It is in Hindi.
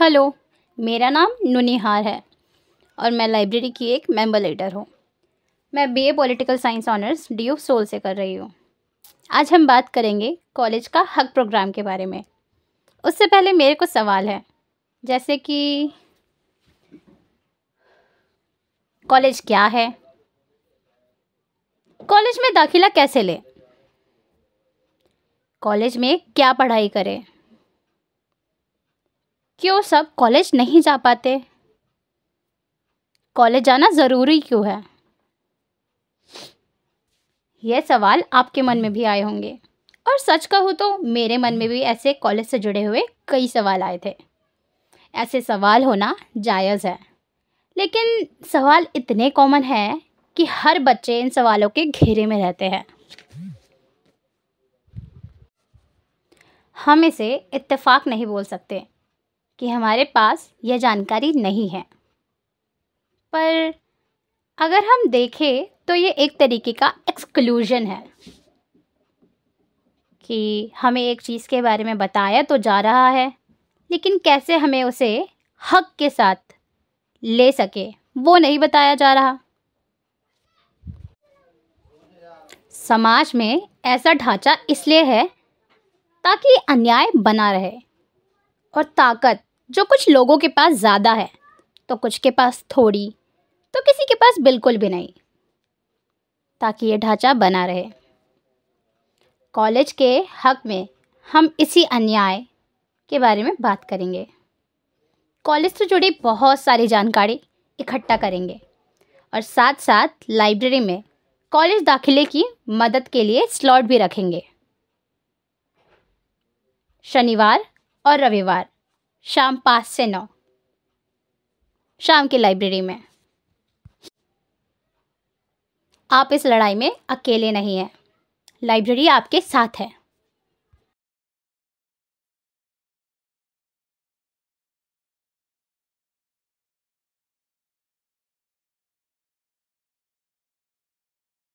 हेलो मेरा नाम नुनिहार है और मैं लाइब्रेरी की एक मेंबर लीडर हूँ मैं BA political science honours D of SOL से कर रही हूँ आज हम बात करेंगे कॉलेज का हक प्रोग्राम के बारे में उससे पहले मेरे को सवाल है जैसे कि कॉलेज क्या है कॉलेज में दाखिला कैसे लें कॉलेज में क्या पढ़ाई करें क्यों सब कॉलेज नहीं जा पाते कॉलेज जाना ज़रूरी क्यों है यह सवाल आपके मन में भी आए होंगे और सच कहूँ तो मेरे मन में भी ऐसे कॉलेज से जुड़े हुए कई सवाल आए थे ऐसे सवाल होना जायज़ है लेकिन सवाल इतने कॉमन है कि हर बच्चे इन सवालों के घेरे में रहते हैं हम इसे इत्तेफाक नहीं बोल सकते कि हमारे पास यह जानकारी नहीं है पर अगर हम देखें तो ये एक तरीके का एक्सक्लूजन है कि हमें एक चीज़ के बारे में बताया तो जा रहा है लेकिन कैसे हमें उसे हक के साथ ले सके वो नहीं बताया जा रहा समाज में ऐसा ढांचा इसलिए है ताकि अन्याय बना रहे और ताकत जो कुछ लोगों के पास ज़्यादा है तो कुछ के पास थोड़ी तो किसी के पास बिल्कुल भी नहीं ताकि ये ढांचा बना रहे कॉलेज के हक में हम इसी अन्याय के बारे में बात करेंगे कॉलेज से जुड़ी बहुत सारी जानकारी इकट्ठा करेंगे और साथ साथ लाइब्रेरी में कॉलेज दाखिले की मदद के लिए स्लॉट भी रखेंगे शनिवार और रविवार शाम पाँच से नौ शाम की लाइब्रेरी में आप इस लड़ाई में अकेले नहीं हैं लाइब्रेरी आपके साथ है